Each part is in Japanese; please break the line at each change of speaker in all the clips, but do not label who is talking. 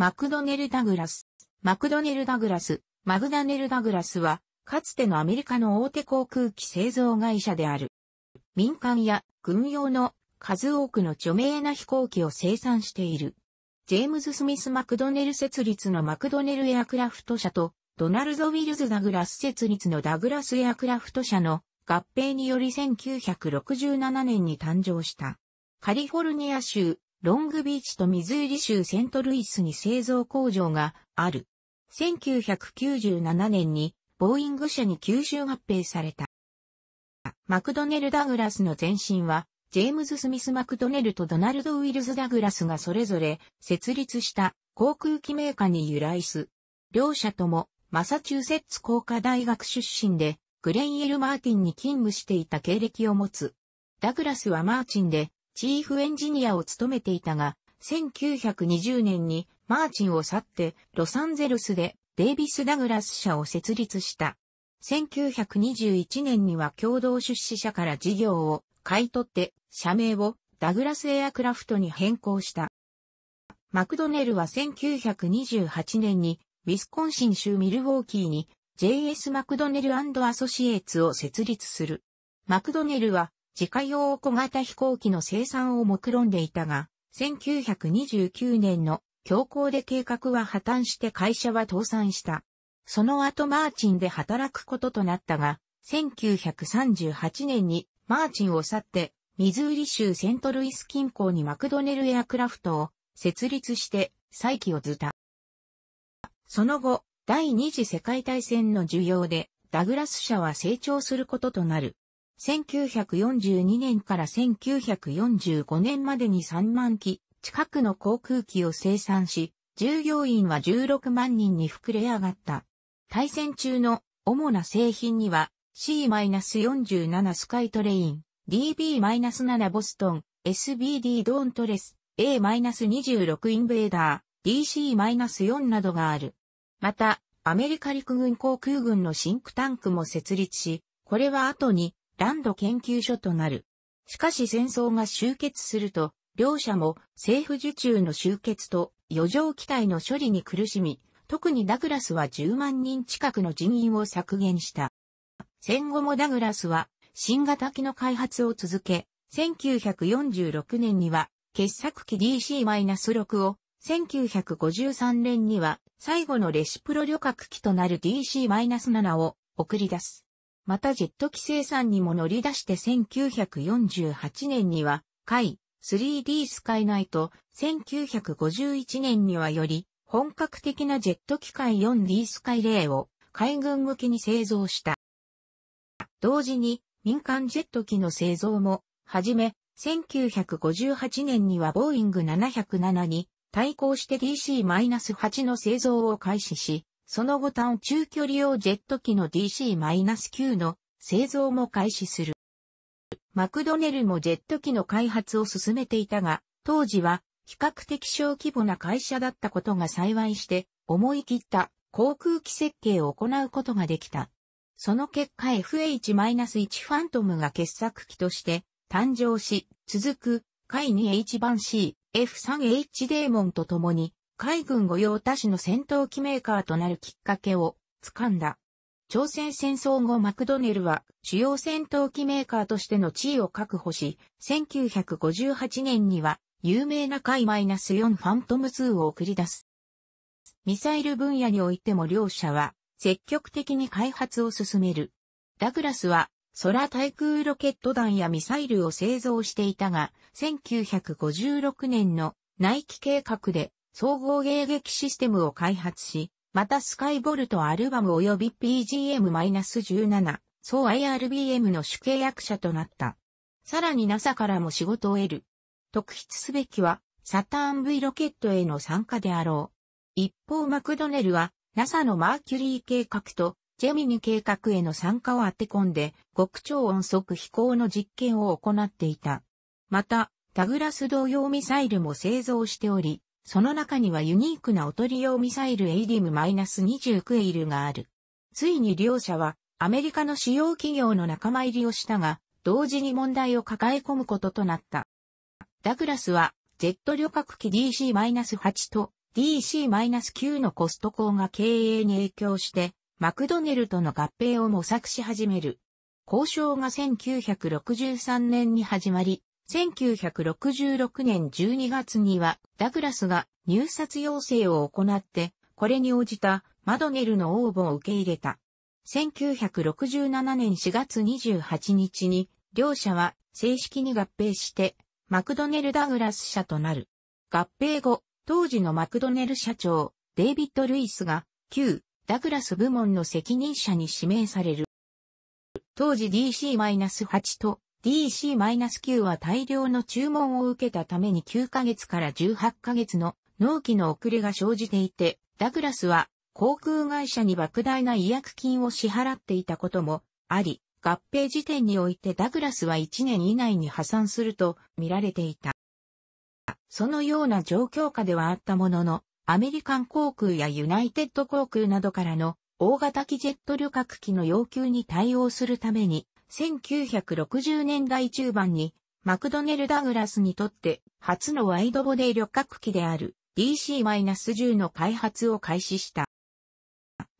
マクドネル・ダグラス。マクドネル・ダグラス、マグダネル・ダグラスは、かつてのアメリカの大手航空機製造会社である。民間や軍用の数多くの著名な飛行機を生産している。ジェームズ・スミス・マクドネル設立のマクドネル・エアクラフト社と、ドナルド・ウィルズ・ダグラス設立のダグラス・エアクラフト社の合併により1967年に誕生した。カリフォルニア州ロングビーチとミズーリ州セントルイスに製造工場がある。1997年にボーイング社に吸収合併された。マクドネル・ダグラスの前身は、ジェームズ・スミス・マクドネルとドナルド・ウィルズ・ダグラスがそれぞれ設立した航空機メーカーに由来す。両者ともマサチューセッツ工科大学出身で、グレン・エル・マーティンに勤務していた経歴を持つ。ダグラスはマーチンで、チーフエンジニアを務めていたが、1920年にマーチンを去ってロサンゼルスでデイビス・ダグラス社を設立した。1921年には共同出資者から事業を買い取って社名をダグラスエアクラフトに変更した。マクドネルは1928年にウィスコンシン州ミルウォーキーに JS マクドネルアソシエーツを設立する。マクドネルは自家用小型飛行機の生産を目論んでいたが、1929年の強行で計画は破綻して会社は倒産した。その後マーチンで働くこととなったが、1938年にマーチンを去って、ミズーリ州セントルイス近郊にマクドネルエアクラフトを設立して再起を図た。その後、第二次世界大戦の需要で、ダグラス社は成長することとなる。1942年から1945年までに3万機近くの航空機を生産し、従業員は16万人に膨れ上がった。対戦中の主な製品には C-47 スカイトレイン、DB-7 ボストン、SBD ドーントレス、A-26 インベーダー、DC-4 などがある。また、アメリカ陸軍航空軍のシンクタンクも設立し、これは後にランド研究所となる。しかし戦争が終結すると、両者も政府受注の集結と余剰機体の処理に苦しみ、特にダグラスは10万人近くの人員を削減した。戦後もダグラスは新型機の開発を続け、1946年には傑作機 DC-6 を、1953年には最後のレシプロ旅客機となる DC-7 を送り出す。またジェット機生産にも乗り出して1948年には、海 3D スカイナイト、1951年にはより、本格的なジェット機械 4D スカイレイを海軍向けに製造した。同時に民間ジェット機の製造も、はじめ、1958年にはボーイング707に対抗して DC-8 の製造を開始し、その後短中距離用ジェット機の DC-9 の製造も開始する。マクドネルもジェット機の開発を進めていたが、当時は比較的小規模な会社だったことが幸いして、思い切った航空機設計を行うことができた。その結果 FH-1 ファントムが傑作機として誕生し、続く、海 2H 版 C、F3H デーモンと共に海軍御用達の戦闘機メーカーとなるきっかけを掴んだ。朝鮮戦争後マクドネルは主要戦闘機メーカーとしての地位を確保し、1958年には有名な海マイナス -4 ファントム2を送り出す。ミサイル分野においても両社は積極的に開発を進める。ダグラスは空対空ロケット弾やミサイルを製造していたが、1956年の内キ計画で総合迎撃システムを開発し、またスカイボルトアルバム及び PGM-17、総 IRBM の主契約者となった。さらに NASA からも仕事を得る。特筆すべきは、サターン V ロケットへの参加であろう。一方マクドネルは、NASA のマーキュリー計画と、ジェミニ計画への参加を当て込んで、極超音速飛行の実験を行っていた。また、ダグラス同様ミサイルも製造しており、その中にはユニークなおとり用ミサイル ADIM-29 エイルがある。ついに両者はアメリカの主要企業の仲間入りをしたが、同時に問題を抱え込むこととなった。ダグラスは、ジェット旅客機 DC-8 と DC-9 のコストコが経営に影響して、マクドネルとの合併を模索し始める。交渉が1963年に始まり、1966年12月にはダグラスが入札要請を行って、これに応じたマドネルの応募を受け入れた。1967年4月28日に、両社は正式に合併して、マクドネル・ダグラス社となる。合併後、当時のマクドネル社長、デイビッド・ルイスが、旧、ダグラス部門の責任者に指名される。当時 DC-8 と DC-9 は大量の注文を受けたために9ヶ月から18ヶ月の納期の遅れが生じていて、ダグラスは航空会社に莫大な違約金を支払っていたこともあり、合併時点においてダグラスは1年以内に破産すると見られていた。そのような状況下ではあったものの、アメリカン航空やユナイテッド航空などからの大型機ジェット旅客機の要求に対応するために、1960年代中盤に、マクドネル・ダグラスにとって初のワイドボディ旅客機である DC-10 の開発を開始した。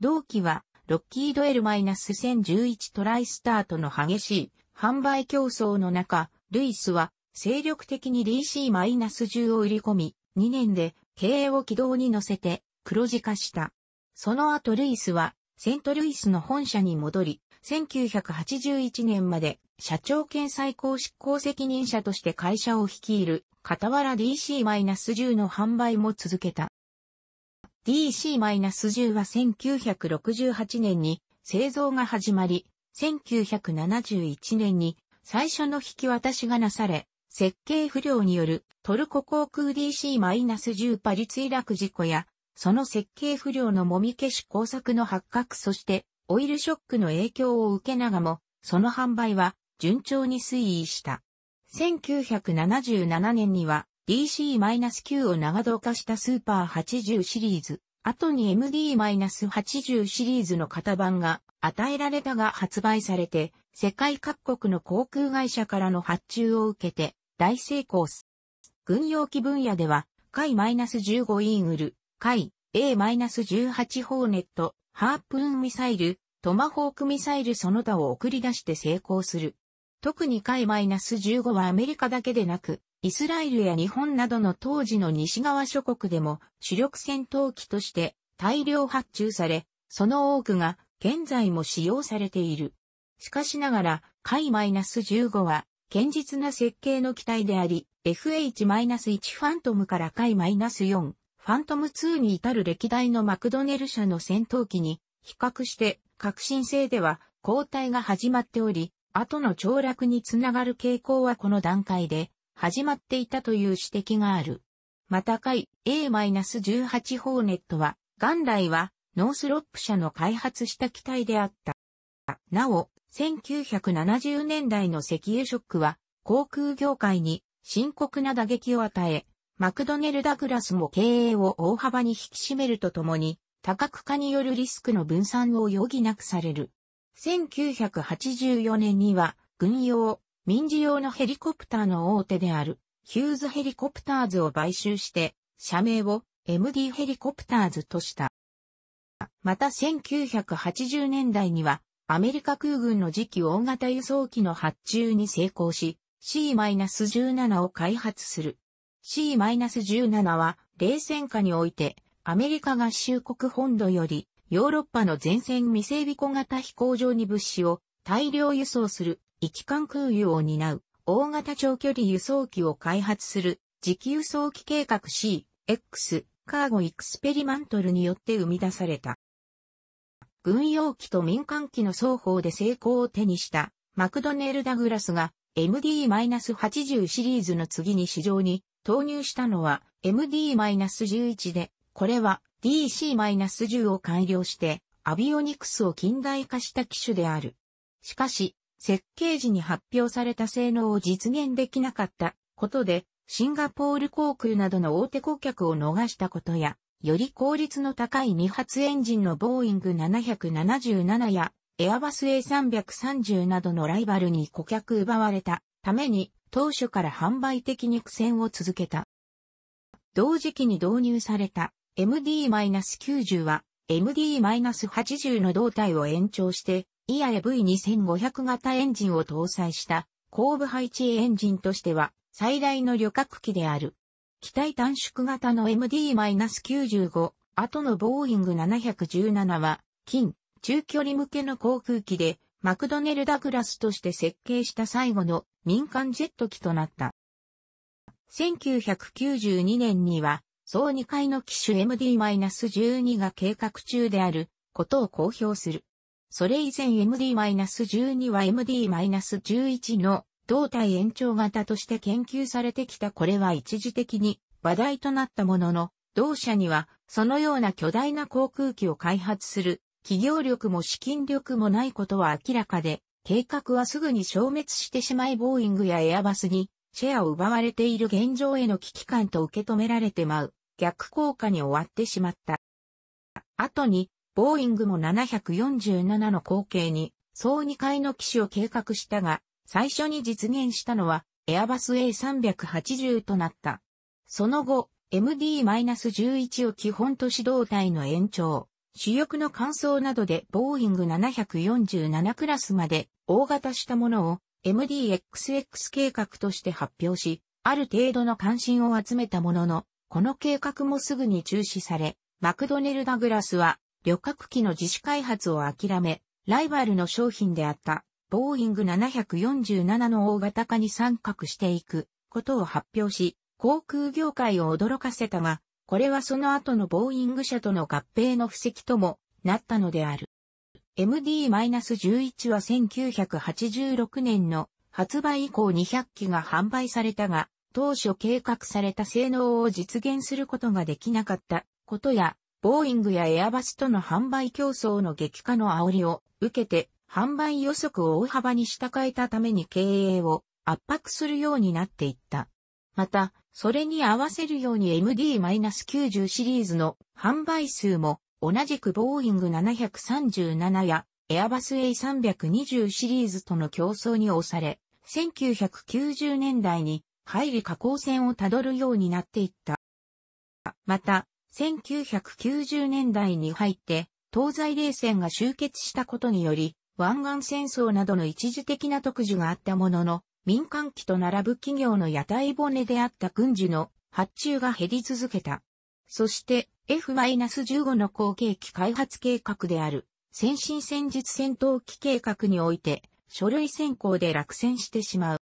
同機は、ロッキード L-1011 トライスタートの激しい販売競争の中、ルイスは精力的に DC-10 を売り込み、2年で経営を軌道に乗せて黒字化した。その後ルイスはセントルイスの本社に戻り、1981年まで社長兼最高執行責任者として会社を率いる、傍ら DC-10 の販売も続けた。DC-10 は1968年に製造が始まり、1971年に最初の引き渡しがなされ、設計不良によるトルコ航空 DC-10 パリ墜落事故やその設計不良のもみ消し工作の発覚そして、オイルショックの影響を受けながらも、その販売は順調に推移した。1977年には DC-9 を長動化したスーパー80シリーズ、後に MD-80 シリーズの型番が与えられたが発売されて、世界各国の航空会社からの発注を受けて大成功す。軍用機分野では、海 -15 イーグル、海 A-18 ホーネット、ハープーンミサイル、トマホークミサイルその他を送り出して成功する。特に海 -15 はアメリカだけでなく、イスラエルや日本などの当時の西側諸国でも主力戦闘機として大量発注され、その多くが現在も使用されている。しかしながら、海 -15 は堅実な設計の機体であり、FH-1 ファントムから海 -4、ファントム2に至る歴代のマクドネル社の戦闘機に比較して革新性では交代が始まっており、後の凋落につながる傾向はこの段階で始まっていたという指摘がある。また回 A-18 ホーネットは元来はノースロップ社の開発した機体であった。なお、1970年代の石油ショックは航空業界に深刻な打撃を与え、マクドネル・ダグラスも経営を大幅に引き締めるとともに、多角化によるリスクの分散を余儀なくされる。1984年には、軍用、民事用のヘリコプターの大手である、ヒューズヘリコプターズを買収して、社名を MD ヘリコプターズとした。また1980年代には、アメリカ空軍の次期大型輸送機の発注に成功し、C-17 を開発する。C-17 は冷戦下においてアメリカ合衆国本土よりヨーロッパの前線未整備小型飛行場に物資を大量輸送する一貫空輸を担う大型長距離輸送機を開発する磁気輸送機計画 C、X、カーゴエクスペリマントルによって生み出された。軍用機と民間機の双方で成功を手にしたマクドネル・ダグラスが MD-80 シリーズの次に市場に投入したのは MD-11 で、これは DC-10 を改良して、アビオニクスを近代化した機種である。しかし、設計時に発表された性能を実現できなかったことで、シンガポール航空などの大手顧客を逃したことや、より効率の高い2発エンジンのボーイング777やエアバス A330 などのライバルに顧客奪われたために当初から販売的に苦戦を続けた。同時期に導入された MD-90 は MD-80 の胴体を延長して、e i V2500 型エンジンを搭載した後部配置エンジンとしては最大の旅客機である。機体短縮型の MD-95、後のボーイング717は、近、中距離向けの航空機で、マクドネル・ダグラスとして設計した最後の民間ジェット機となった。1992年には、総2階の機種 MD-12 が計画中であることを公表する。それ以前 MD-12 は MD-11 の胴体延長型として研究されてきたこれは一時的に話題となったものの、同社にはそのような巨大な航空機を開発する企業力も資金力もないことは明らかで、計画はすぐに消滅してしまいボーイングやエアバスにシェアを奪われている現状への危機感と受け止められてまう逆効果に終わってしまった。後に、ボーイングも747の後継に、総2回の機種を計画したが、最初に実現したのは、エアバス A380 となった。その後、MD-11 を基本都市動体の延長。主翼の乾燥などでボーイング747クラスまで大型したものを MDXX 計画として発表し、ある程度の関心を集めたものの、この計画もすぐに中止され、マクドネル・ダグラスは旅客機の自主開発を諦め、ライバルの商品であったボーイング747の大型化に参画していくことを発表し、航空業界を驚かせたが、これはその後のボーイング社との合併の布石ともなったのである。MD-11 は1986年の発売以降200機が販売されたが、当初計画された性能を実現することができなかったことや、ボーイングやエアバスとの販売競争の激化の煽りを受けて、販売予測を大幅に下変えたために経営を圧迫するようになっていった。また、それに合わせるように MD-90 シリーズの販売数も同じくボーイング737やエアバス A320 シリーズとの競争に押され、1990年代に入り加工線をたどるようになっていった。また、1990年代に入って東西冷戦が終結したことにより、湾岸戦争などの一時的な特需があったものの、民間機と並ぶ企業の屋台骨であった軍需の発注が減り続けた。そして F-15 の後継機開発計画である先進戦術戦闘機計画において書類選考で落選してしまう。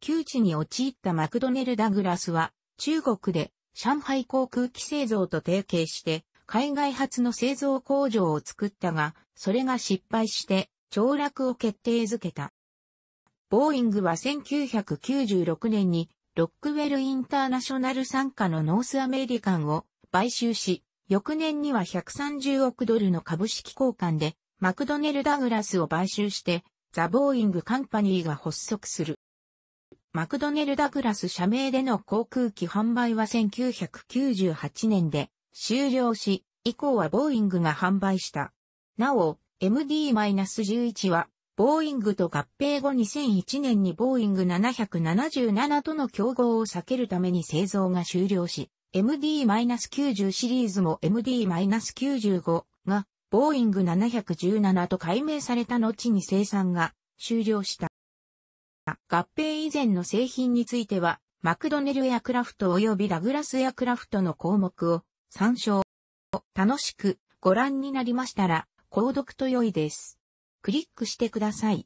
窮地に陥ったマクドネル・ダグラスは中国で上海航空機製造と提携して海外発の製造工場を作ったが、それが失敗して凋落を決定づけた。ボーイングは1996年にロックウェルインターナショナル傘下のノースアメリカンを買収し、翌年には130億ドルの株式交換でマクドネル・ダグラスを買収してザ・ボーイング・カンパニーが発足する。マクドネル・ダグラス社名での航空機販売は1998年で終了し、以降はボーイングが販売した。なお、MD-11 はボーイングと合併後2001年にボーイング777との競合を避けるために製造が終了し、MD-90 シリーズも MD-95 がボーイング717と改名された後に生産が終了した。合併以前の製品については、マクドネルエアクラフト及びダグラスエアクラフトの項目を参照。楽しくご覧になりましたら、購読と良いです。クリックしてください。